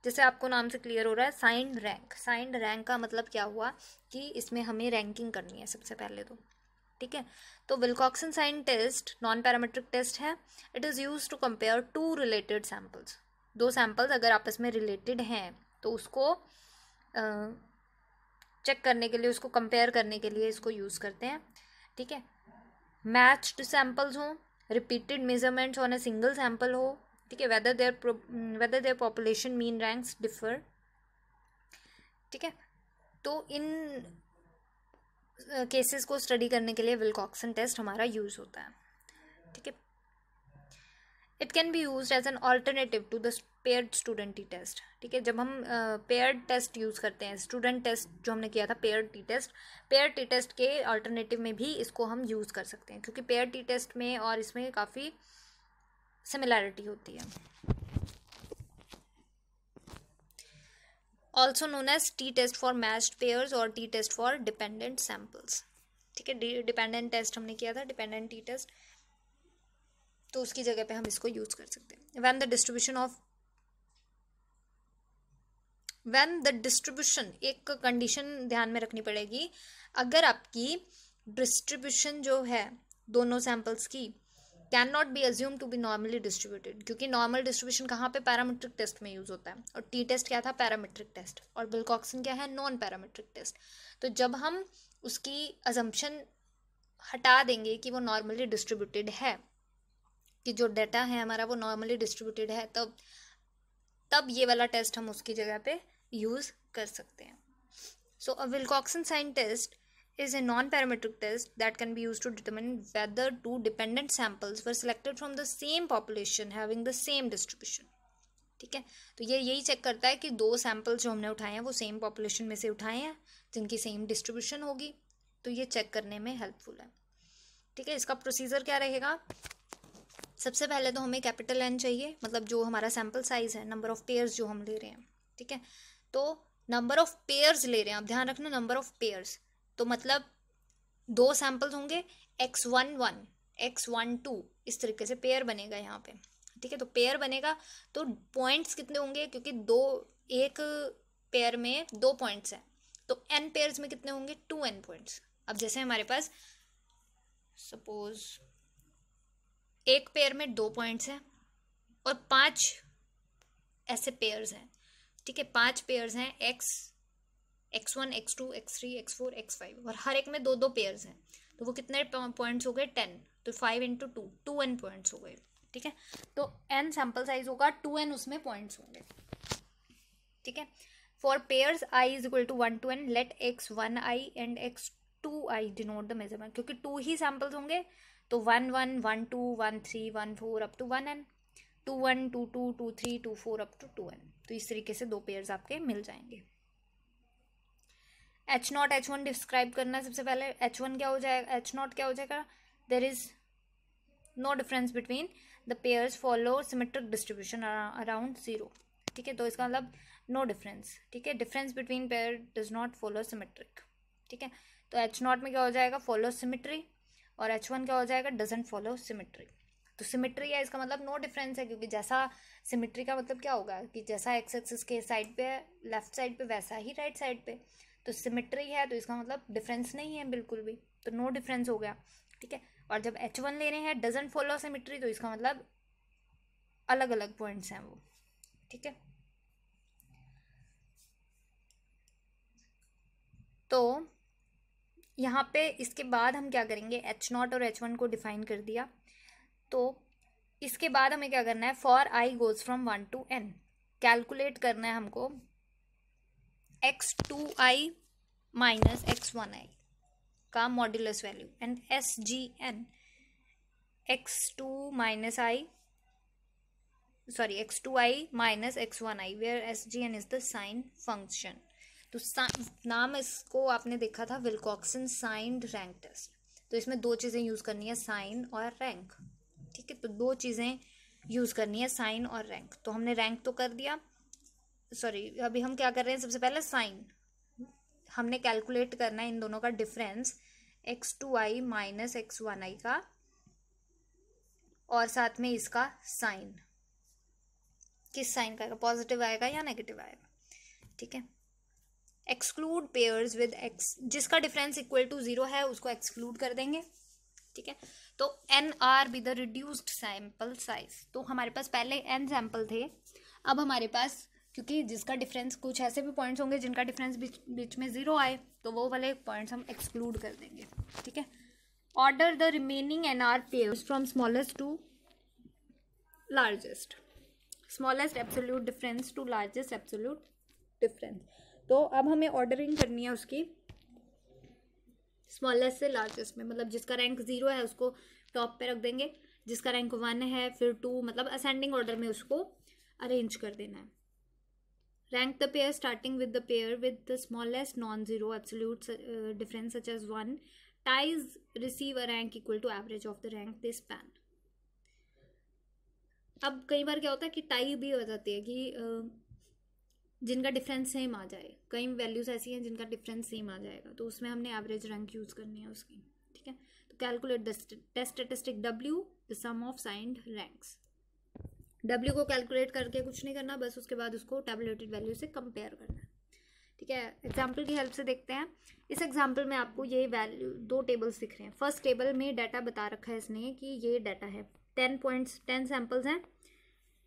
जैसे आपको नाम से क्लियर हो रहा है साइंड रैंक साइंड रैंक का मतलब क्या हुआ कि इसमें हमें रैंकिंग करनी है सबसे पहले तो ठीक है तो Wilcoxon sign test non parametric test है it is use to compare two related samples दो सैम्पल्स अगर आपस में रिलेटेड हैं तो उसको चेक करने के लिए उसको कंपेयर करने के लिए इसको यूज़ करते हैं ठीक है मैच्ड सैम्पल्स हों repeated measurements on a single sample हो ठीक है whether their whether their population mean ranks differ ठीक है तो इन केसेस को स्टडी करने के लिए विल्कॉक्सन टेस्ट हमारा यूज़ होता है ठीक है it can be use as an alternative to the paired student T test ठीक है जब हम पेयर्ड टेस्ट यूज़ करते हैं स्टूडेंट टेस्ट जो हमने किया था paired T test pair T test के ऑल्टरनेटिव में भी इसको हम यूज़ कर सकते हैं क्योंकि पेयर टी टेस्ट में और इसमें काफ़ी uh, सिमिलैरिटी होती है also known as T test for matched pairs और T test for dependent samples ठीक है डिपेंडेंट टेस्ट हमने किया था डिपेंडेंट टी टेस्ट तो उसकी जगह पे हम इसको यूज कर सकते हैं when the distribution of when the distribution एक कंडीशन ध्यान में रखनी पड़ेगी अगर आपकी डिस्ट्रीब्यूशन जो है दोनों सैम्पल्स की can not be assume to be normally distributed क्योंकि नॉर्मल डिस्ट्रीब्यूशन कहाँ पे पैरामीट्रिक टेस्ट में यूज़ होता है और टी टेस्ट क्या था पैरामीट्रिक टेस्ट और बिलकॉक्सन क्या है नॉन पैरामीट्रिक टेस्ट तो जब हम उसकी अजम्पन हटा देंगे कि वो नॉर्मली डिस्ट्रीब्यूटेड है कि जो डाटा है हमारा वो नॉर्मली डिस्ट्रीब्यूटेड है तब तब ये वाला टेस्ट हम उसकी जगह पे यूज़ कर सकते हैं सो अ विलकॉक्सन साइंटिस्ट test is a non-parametric test that can be used to determine whether two dependent samples were selected from the same population having the same distribution ठीक है तो ये यही चेक करता है कि दो सैम्पल्स जो हमने उठाए हैं वो सेम पॉपुलेशन में से उठाए हैं जिनकी सेम डिस्ट्रीब्यूशन होगी तो ये चेक करने में हेल्पफुल है ठीक है इसका प्रोसीजर क्या रहेगा सबसे पहले तो हमें कैपिटल एन चाहिए मतलब जो हमारा सैम्पल साइज़ है नंबर ऑफ़ पेयर्स जो हम ले रहे हैं ठीक है तो नंबर ऑफ़ पेयर्स ले रहे हैं अब ध्यान रखना नंबर ऑफ़ पेयर्स तो मतलब दो सैम्पल्स होंगे X one one X one two इस तरीके से पेयर बनेगा यहाँ पे ठीक है तो पेयर बनेगा तो पॉइंट्स कितने होंगे क्योंकि दो एक पेयर में दो पॉइंट्स हैं तो एन पेयर्स में कितने होंगे टू एन पॉइंट्स अब जैसे हमारे पास सपोज एक पेयर में दो पॉइंट्स हैं और पांच ऐसे पेयर्स हैं ठीक है पांच पेयर्स हैं X X one X two X three X four X five और हर एक में दो दो पेयर्स हैं तो वो कितने पॉइंट्स हो गए टेन तो five into two two n points हो गए ठीक है तो एन सैम्पल साइज होगा टू एन उसमें पॉइंट्स होंगे ठीक है for pairs i is equal to one to n let x one i and x two i denote the measurement क्योंकि टू ही सैम्पल्स होंगे तो one one one two one three one four up to one n two one two two two three to four up to two two n इस तरीके से दो pairs आपके मिल जाएंगे H not H one describe करना सबसे पहले एच वन क्या हो जाएगा एच नॉट क्या हो जाएगा there is no difference between the pairs follow symmetric distribution around zero ठीक है तो इसका मतलब नो डिफरेंस ठीक है difference between pair does not follow symmetric ठीक है तो एच नॉट में क्या हो जाएगा फॉलो सिमेट्री और एच वन क्या हो जाएगा डजेंट फॉलो सिमेट्री तो सिमेट्री है इसका मतलब नो डिफरेंस है क्योंकि जैसा सिमेट्री का मतलब क्या होगा कि जैसा एक्स एक्सिस के साइड पे है लेफ्ट साइड पे वैसा ही राइट right साइड पे तो सिमेट्री है तो इसका मतलब डिफरेंस नहीं है बिल्कुल भी तो नो डिफरेंस हो गया ठीक है और जब एच वन ले रहे हैं डजेंट फॉलो सिमेट्री तो इसका मतलब अलग अलग पॉइंट्स हैं वो ठीक है तो यहाँ पे इसके बाद हम क्या करेंगे एच नॉट और एच वन को डिफाइन कर दिया तो इसके बाद हमें क्या करना है for i goes from one to n calculate करना है हमको x two i minus x one i का modulus value and s g n x two minus i sorry x two i minus x one i where s g n is the sign function तो नाम इसको आपने देखा था Wilcoxon sign rank test तो इसमें दो चीज़ें यूज़ करनी है साइन और रैंक ठीक है तो दो चीज़ें यूज़ करनी है साइन और रैंक तो हमने रैंक तो कर दिया सॉरी अभी हम क्या कर रहे हैं सबसे पहले साइन हमने कैलकुलेट करना है इन दोनों का difference x two i minus x one i का और साथ में इसका साइन किस साइन का पॉजिटिव आएगा या नेगेटिव आएगा ठीक है एक्सक्लूड पेयर्स विद एक्स जिसका डिफरेंस इक्वल टू जीरो है उसको एक्सक्लूड कर देंगे ठीक है तो n r with the reduced sample size तो हमारे पास पहले एन सैम्पल थे अब हमारे पास क्योंकि जिसका डिफरेंस कुछ ऐसे भी पॉइंट्स होंगे जिनका डिफरेंस बीच बीच में ज़ीरो आए तो वो वाले पॉइंट्स हम एक्सक्लूड कर देंगे ठीक है order the remaining n r pairs from smallest to largest smallest absolute difference to largest absolute difference तो अब हमें ऑर्डरिंग करनी है उसकी स्मॉलेस्ट से लार्जेस्ट में मतलब जिसका रैंक ज़ीरो है उसको टॉप पे रख देंगे जिसका रैंक वन है फिर टू मतलब असेंडिंग ऑर्डर में उसको अरेंज कर देना है Rank the pair starting with the pair with the smallest non-zero absolute uh, difference such as 1. Ties receive a rank equal to average of the rank they span. अब कई बार क्या होता है कि टाई भी हो जाती है कि जिनका डिफरेंस सेम आ जाए कई वैल्यूज़ ऐसी हैं जिनका डिफरेंस सेम आ जाएगा तो उसमें हमने एवरेज रैंक यूज़ करनी है उसकी ठीक है तो calculate the test statistic W the sum of signed ranks W को कैलकुलेट करके कुछ नहीं करना बस उसके बाद उसको टेबलेटेड वैल्यू से कंपेयर करना है ठीक है एग्जाम्पल की हेल्प से देखते हैं इस एग्जाम्पल में आपको ये वैल्यू दो टेबल्स दिख रहे हैं फर्स्ट टेबल में डाटा बता रखा है इसने कि ये डाटा है टेन पॉइंट्स टेन सैम्पल्स हैं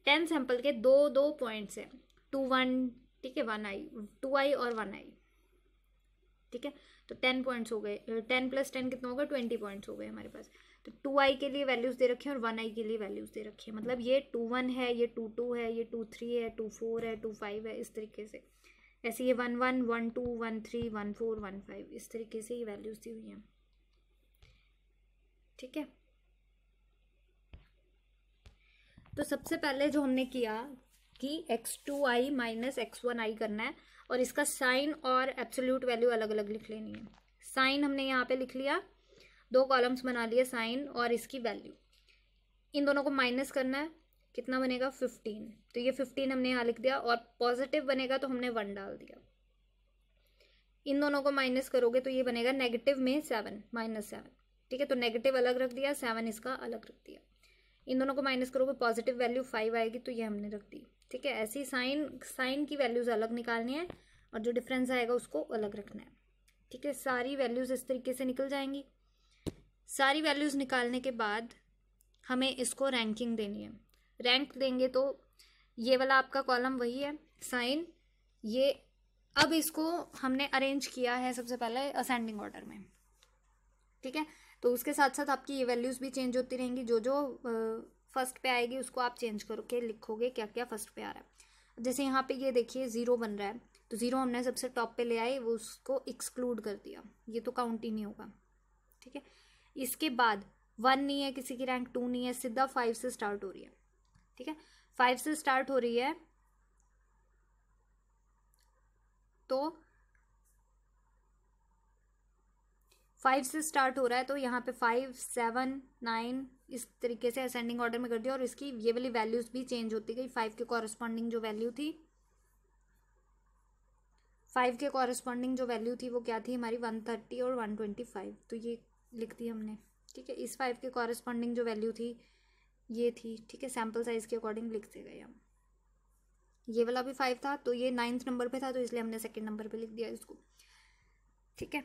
टेन सैम्पल के दो दो पॉइंट्स हैं टू वन ठीक है वन आई टू आई और वन आई ठीक है तो टेन पॉइंट्स हो गए टेन प्लस टेन कितना होगा ट्वेंटी पॉइंट्स हो गए हमारे पास तो टू आई के लिए वैल्यूज़ दे रखे हैं और वन आई के लिए वैल्यूज़ दे रखे हैं मतलब ये टू वन है ये टू टू है ये टू थ्री है टू फोर है टू फाइव है इस तरीके से ऐसे ये one one one two one three one four one five इस तरीके से ये वैल्यूज़ दी हुई हैं ठीक है तो सबसे पहले जो हमने किया कि x two i minus x one i करना है और इसका साइन और एब्सोल्यूट वैल्यू अलग अलग लिख लेनी है साइन हमने यहाँ पे लिख लिया दो कॉलम्स बना लिए साइन और इसकी वैल्यू इन दोनों को माइनस करना है कितना बनेगा फिफ्टीन तो ये फिफ्टीन हमने यहाँ लिख दिया और पॉजिटिव बनेगा तो हमने वन डाल दिया इन दोनों को माइनस करोगे तो ये बनेगा नेगेटिव में सेवन माइनस सेवन ठीक है तो नेगेटिव अलग रख दिया सेवन इसका अलग रख दिया इन दोनों को माइनस करोगे पॉजिटिव वैल्यू फाइव आएगी तो ये हमने रख दी ठीक है ऐसी साइन साइन की वैल्यूज़ अलग निकालनी है और जो डिफरेंस आएगा उसको अलग रखना है ठीक है सारी वैल्यूज़ इस तरीके से निकल जाएंगी सारी वैल्यूज़ निकालने के बाद हमें इसको रैंकिंग देनी है रैंक देंगे तो ये वाला आपका कॉलम वही है साइन ये अब इसको हमने अरेंज किया है सबसे पहले असेंडिंग ऑर्डर में ठीक है तो उसके साथ साथ आपकी ये वैल्यूज़ भी चेंज होती रहेंगी जो जो फर्स्ट पे आएगी उसको आप चेंज करके लिखोगे क्या क्या फर्स्ट पे आ रहा है जैसे यहाँ पे ये देखिए ज़ीरो बन रहा है तो ज़ीरो हमने सबसे टॉप पे ले आए वो उसको एक्सक्लूड कर दिया ये तो काउंट ही नहीं होगा ठीक है इसके बाद वन नहीं है किसी की रैंक टू नहीं है सीधा फाइव से स्टार्ट हो रही है ठीक है फाइव से स्टार्ट हो रही है तो फाइव से स्टार्ट हो रहा है तो यहाँ पे फाइव सेवन नाइन इस तरीके से असेंडिंग ऑर्डर में कर दिया और इसकी ये वाली वैल्यूज़ भी चेंज होती गई फाइव के कॉरेस्पॉन्डिंग जो वैल्यू थी फाइव के कॉरेस्पॉन्डिंग जो वैल्यू थी वो क्या थी हमारी वन थर्टी और वन ट्वेंटी फाइव तो ये लिख दी हमने ठीक है इस फाइव के कॉरेस्पॉन्डिंग जो वैल्यू थी ये थी ठीक है सैम्पल साइज़ के अकॉर्डिंग लिखते गए हम ये वाला भी फाइव था तो ये नाइन्थ नंबर पे था तो इसलिए हमने सेकंड नंबर पे लिख दिया इसको ठीक है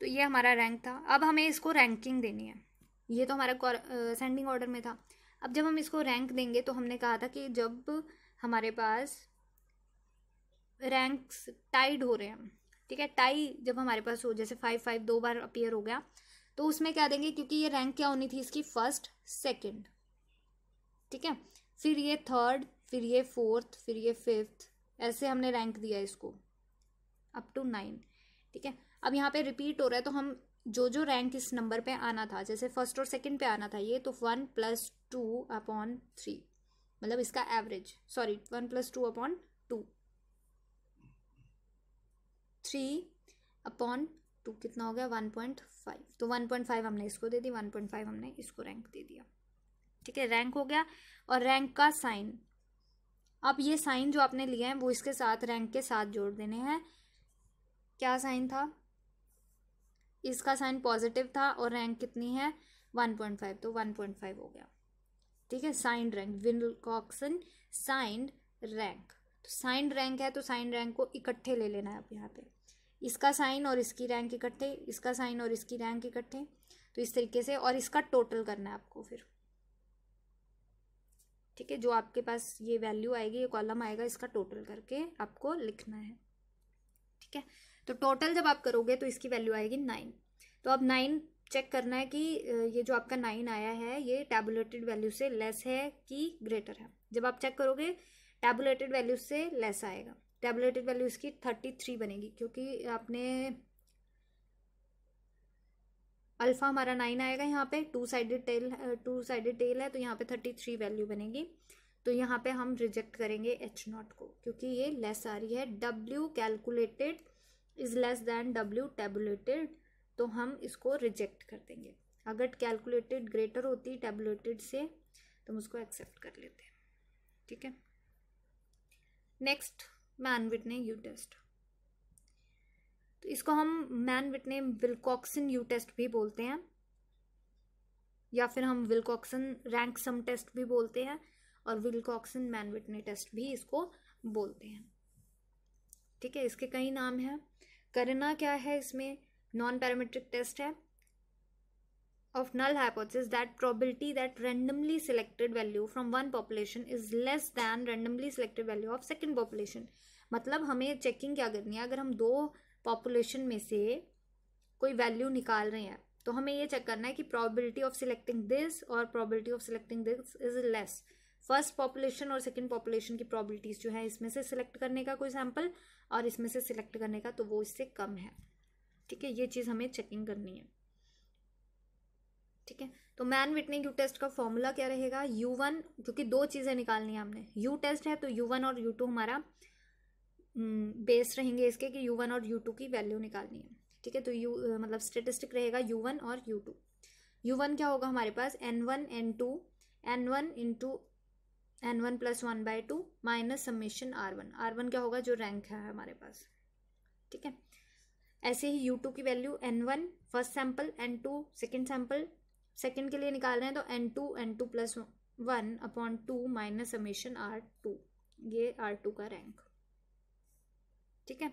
तो ये हमारा रैंक था अब हमें इसको रैंकिंग देनी है ये तो हमारा सेंडिंग ऑर्डर में था अब जब हम इसको रैंक देंगे तो हमने कहा था कि जब हमारे पास रैंक्स टाइड हो रहे हैं ठीक है टाई जब हमारे पास हो जैसे फाइव फाइव दो बार अपियर हो गया तो उसमें क्या देंगे क्योंकि ये रैंक क्या होनी थी इसकी फर्स्ट सेकेंड ठीक है फिर ये थर्ड फिर ये फोर्थ फिर ये फिफ्थ ऐसे हमने रैंक दिया इसको अप टू नाइन ठीक है अब यहाँ पे रिपीट हो रहा है तो हम जो जो रैंक इस नंबर पे आना था जैसे फर्स्ट और सेकंड पे आना था ये तो one plus two upon three मतलब इसका average sorry one plus two upon two three upon two कितना हो गया वन पॉइंट फाइव तो वन पॉइंट फाइव हमने इसको दे दी वन पॉइंट फाइव हमने इसको रैंक दे दिया ठीक है रैंक हो गया और रैंक का साइन अब ये साइन जो आपने लिया है वो इसके साथ रैंक के साथ जोड़ देने हैं क्या साइन था इसका साइन पॉजिटिव था और रैंक कितनी है वन पॉइंट फाइव तो वन पॉइंट फाइव हो गया ठीक है signed rank Wilcoxon signed rank तो साइंड रैंक है तो साइंड रैंक को इकट्ठे ले लेना है आप यहाँ पे इसका साइन और इसकी रैंक इकट्ठे इसका साइन और इसकी रैंक इकट्ठे तो इस तरीके से और इसका टोटल करना है आपको फिर ठीक है जो आपके पास ये वैल्यू आएगी ये कॉलम आएगा इसका टोटल करके आपको लिखना है ठीक है तो टोटल जब आप करोगे तो इसकी वैल्यू आएगी नाइन तो अब नाइन चेक करना है कि ये जो आपका नाइन आया है ये टैबुलेटेड वैल्यू से लेस है कि ग्रेटर है जब आप चेक करोगे टैबुलेटेड वैल्यू से लेस आएगा टेबलेटेड वैल्यू इसकी थर्टी थ्री बनेगी क्योंकि आपने अल्फ़ा हमारा नाइन आएगा यहाँ पे two sided tail two sided tail है तो यहाँ पे थर्टी थ्री वैल्यू बनेगी तो यहाँ पे हम रिजेक्ट करेंगे एच नॉट को क्योंकि ये लेस आ रही है W calculated is less than W tabulated तो हम इसको रिजेक्ट कर देंगे अगर कैलकुलेटेड ग्रेटर होती टेबलेटेड से तो हम उसको एक्सेप्ट कर लेते हैं ठीक है next Mann Whitney U test तो इसको हम Mann Whitney Wilcoxon U test भी बोलते हैं या फिर हम विलकॉक्सन रैंक सम टेस्ट भी बोलते हैं और विलकॉक्सन मैन विटने टेस्ट भी इसको बोलते हैं ठीक है इसके कई नाम हैं करना क्या है इसमें नॉन पैरामेट्रिक टेस्ट है of null hypothesis that probability that randomly selected value from one population is less than randomly selected value of second population मतलब हमें चेकिंग क्या करनी है अगर हम दो पॉपुलेशन में से कोई वैल्यू निकाल रहे हैं तो हमें ये चेक करना है कि प्रॉबिलिटी ऑफ सिलेक्टिंग दिस और probability of selecting this is less first population और सेकंड पॉपुलेशन की प्रॉबिलिटीज़ जो है इसमें से सिलेक्ट करने का कोई सैम्पल और इसमें से सिलेक्ट करने का तो वो इससे कम है ठीक है ये चीज़ हमें चेकिंग करनी है ठीक है तो मैन विटनी यू टेस्ट का फॉर्मूला क्या रहेगा यू वन क्योंकि दो चीज़ें निकालनी है हमने यू टेस्ट है तो यू वन और यू टू हमारा बेस हम्म, रहेंगे इसके कि यू वन और यू टू की वैल्यू निकालनी है ठीक है तो यू मतलब स्टेटिस्टिक रहेगा यू वन और यू टू यू वन क्या होगा हमारे पास n one n two n one in two n one plus one by two minus submission r one r one क्या होगा जो रैंक है हमारे पास ठीक है ऐसे ही यू टू की value n one first sample n two second sample second के लिए निकाल रहे हैं तो n two n two plus one upon two minus summation r two ये आर टू का रैंक ठीक है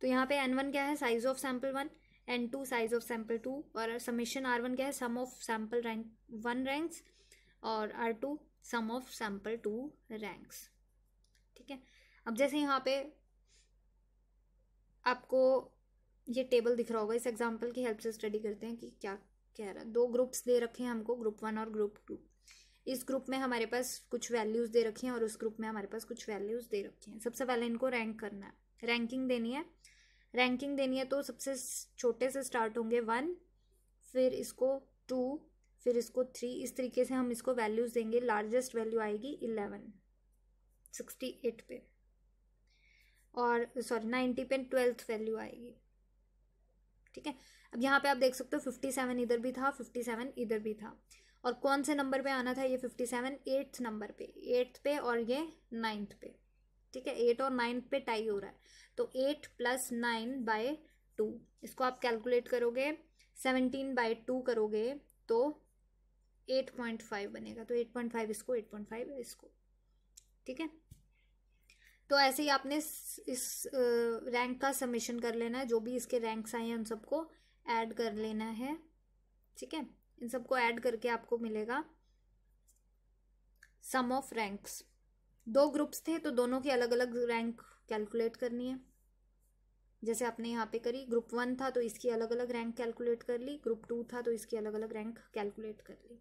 तो यहाँ पे एन वन क्या है size of sample one n two size of sample two और समेशन आर वन क्या है sum of sample rank one ranks और r two sum of sample two ranks ठीक है अब जैसे यहाँ पे आपको ये टेबल दिख रहा होगा इस एग्जाम्पल की हेल्प से स्टडी करते हैं कि क्या कह रहा है दो ग्रुप्स दे रखे हैं हमको ग्रुप वन और ग्रुप टू इस ग्रुप में हमारे पास कुछ वैल्यूज़ दे रखे हैं और उस ग्रुप में हमारे पास कुछ वैल्यूज़ दे रखे हैं सबसे पहले इनको रैंक करना है रैंकिंग देनी है रैंकिंग देनी है तो सबसे छोटे से स्टार्ट होंगे वन फिर इसको टू फिर इसको थ्री इस तरीके से हम इसको वैल्यूज़ देंगे लार्जेस्ट वैल्यू आएगी इलेवन सिक्सटी एट पे और सॉरी नाइन्टी पे ट्वेल्थ वैल्यू आएगी ठीक है अब यहाँ पे आप देख सकते हो फिफ्टी सेवन इधर भी था फिफ्टी सेवन इधर भी था और कौन से नंबर पे आना था ये फिफ्टी सेवन एट्थ नंबर पे एट्थ पे और ये नाइन्थ पे ठीक है एट और नाइन्थ पे टाई हो रहा है तो eight plus nine by two इसको आप कैलकुलेट करोगे सेवनटीन बाय टू करोगे तो एट पॉइंट फाइव बनेगा तो एट पॉइंट फाइव इसको एट पॉइंट फाइव इसको ठीक है तो ऐसे ही आपने इस रैंक का सबमिशन कर लेना है जो भी इसके रैंक्स आए हैं उन सबको ऐड कर लेना है ठीक है इन सबको ऐड करके आपको मिलेगा सम ऑफ रैंक्स दो ग्रुप्स थे तो दोनों की अलग अलग रैंक कैलकुलेट करनी है जैसे आपने यहाँ पे करी ग्रुप वन था तो इसकी अलग अलग रैंक कैलकुलेट कर ली ग्रुप टू था तो इसकी अलग अलग रैंक कैलकुलेट कर ली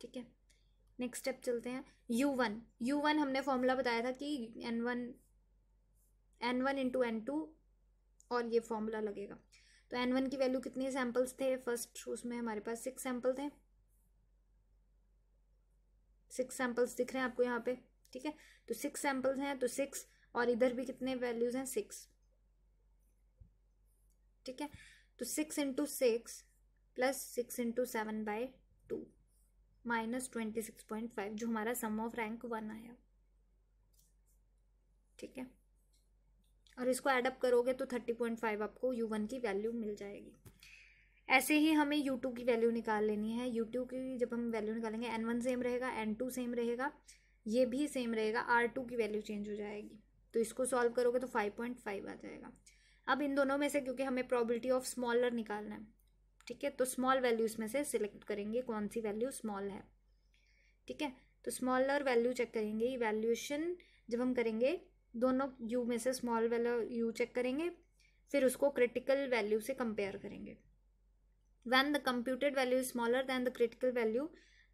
ठीक है नेक्स्ट स्टेप चलते हैं यू वन यू वन हमने फॉर्मूला बताया था कि n one n one into n two और ये फॉर्मूला लगेगा तो एन वन की वैल्यू कितने सैम्पल्स थे फर्स्ट उसमें हमारे पास सिक्स सैम्पल थे सिक्स सैम्पल्स दिख रहे हैं आपको यहाँ पे ठीक है तो सिक्स सैम्पल्स हैं तो सिक्स और इधर भी कितने वैल्यूज हैं सिक्स ठीक है तो six into six plus six into seven by two minus twenty six point five जो हमारा सम ऑफ रैंक वन आया ठीक है और इसको एडअप करोगे तो थर्टी पॉइंट फाइव आपको यू वन की वैल्यू मिल जाएगी ऐसे ही हमें यू टू की वैल्यू निकाल लेनी है यू टू की जब हम वैल्यू निकालेंगे एन वन सेम रहेगा एन टू सेम रहेगा ये भी सेम रहेगा आर टू की वैल्यू चेंज हो जाएगी तो इसको सॉल्व करोगे तो फाइव पॉइंट फाइव आ जाएगा अब इन दोनों में से क्योंकि हमें प्रॉबिलिटी ऑफ स्मॉलर निकालना है ठीक है तो स्मॉल वैल्यूज में से सिलेक्ट करेंगे कौन सी वैल्यू स्मॉल है ठीक है तो स्मॉलर वैल्यू चेक करेंगे वैल्यूशन जब हम करेंगे दोनों यू में से स्मॉल वैल्यू यू चेक करेंगे फिर उसको क्रिटिकल वैल्यू से कंपेयर करेंगे when the computed value is smaller than the critical value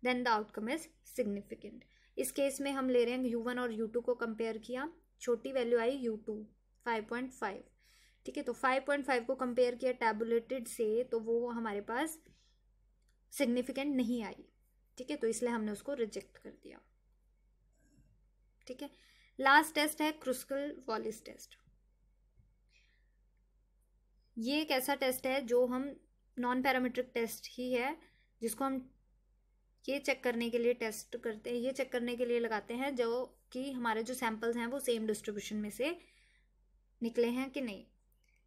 then the outcome is significant इस केस में हम ले रहे हैं यू वन और यू टू को कंपेयर किया छोटी वैल्यू आई U two five point five ठीक है तो 5.5 को कंपेयर किया टैबुलेटेड से तो वो हमारे पास सिग्निफिकेंट नहीं आई ठीक है तो इसलिए हमने उसको रिजेक्ट कर दिया ठीक है लास्ट टेस्ट है क्रुस्कल वॉलिस टेस्ट ये एक ऐसा टेस्ट है जो हम नॉन पैरामीट्रिक टेस्ट ही है जिसको हम ये चेक करने के लिए टेस्ट करते हैं ये चेक करने के लिए लगाते हैं जो कि हमारे जो सैम्पल्स हैं वो सेम डिस्ट्रीब्यूशन में से निकले हैं कि नहीं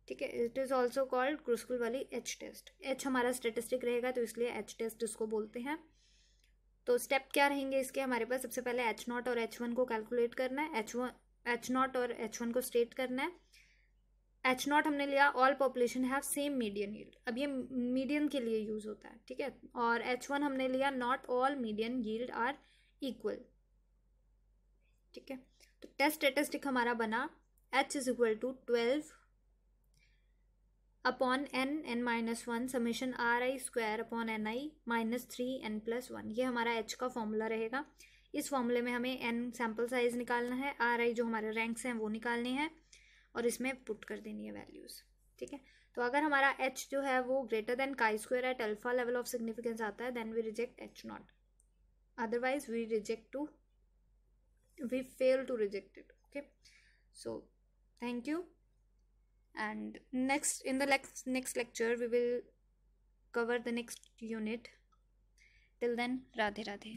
ठीक है it is also called Kruskal Wallis H test H हमारा स्टेटिस्टिक रहेगा तो इसलिए एच टेस्ट इसको बोलते हैं तो स्टेप क्या रहेंगे इसके हमारे पास सबसे पहले एच नॉट और एच वन को कैलकुलेट करना है एच वन एच नॉट और एच वन को स्टेट करना है एच नॉट हमने लिया all population have same median yield अब ये मीडियन के लिए यूज़ होता है ठीक है और एच वन हमने लिया not all median yield are equal ठीक है तो टेस्ट स्टेटिस्टिक हमारा बना H is equal to twelve upon n n minus one summation r i square upon n i minus three n plus one ये हमारा H का formula रहेगा इस फॉर्मूले में हमें एन सैम्पल साइज निकालना है आर आई जो हमारे रैंक्स हैं वो निकालने हैं और इसमें पुट कर देनी है वैल्यूज़ ठीक है तो अगर हमारा एच जो है वो greater than chi square at alpha level of significance आता है then we reject H naught otherwise we reject to we fail to reject it okay so thank you and next in the next next lecture we will cover the next unit till then radhe radhe